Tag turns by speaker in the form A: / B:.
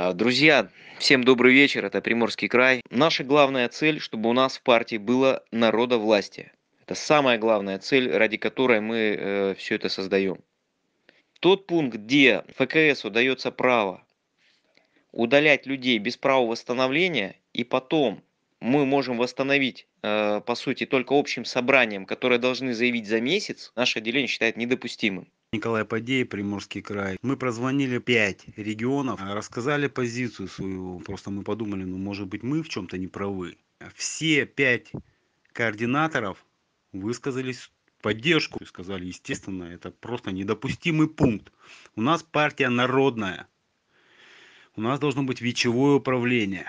A: А, друзья, всем добрый вечер, это Приморский край. Наша главная цель, чтобы у нас в партии было народовластие. Это самая главная цель, ради которой мы э, все это создаем. Тот пункт, где ФКС удается право удалять людей без права восстановления, и потом мы можем восстановить, э, по сути, только общим собранием, которое должны заявить за месяц, наше отделение считает недопустимым
B: николай подей приморский край мы прозвонили пять регионов а, рассказали позицию свою просто мы подумали ну может быть мы в чем-то не правы. все пять координаторов высказались в поддержку сказали естественно это просто недопустимый пункт у нас партия народная у нас должно быть вечевое управление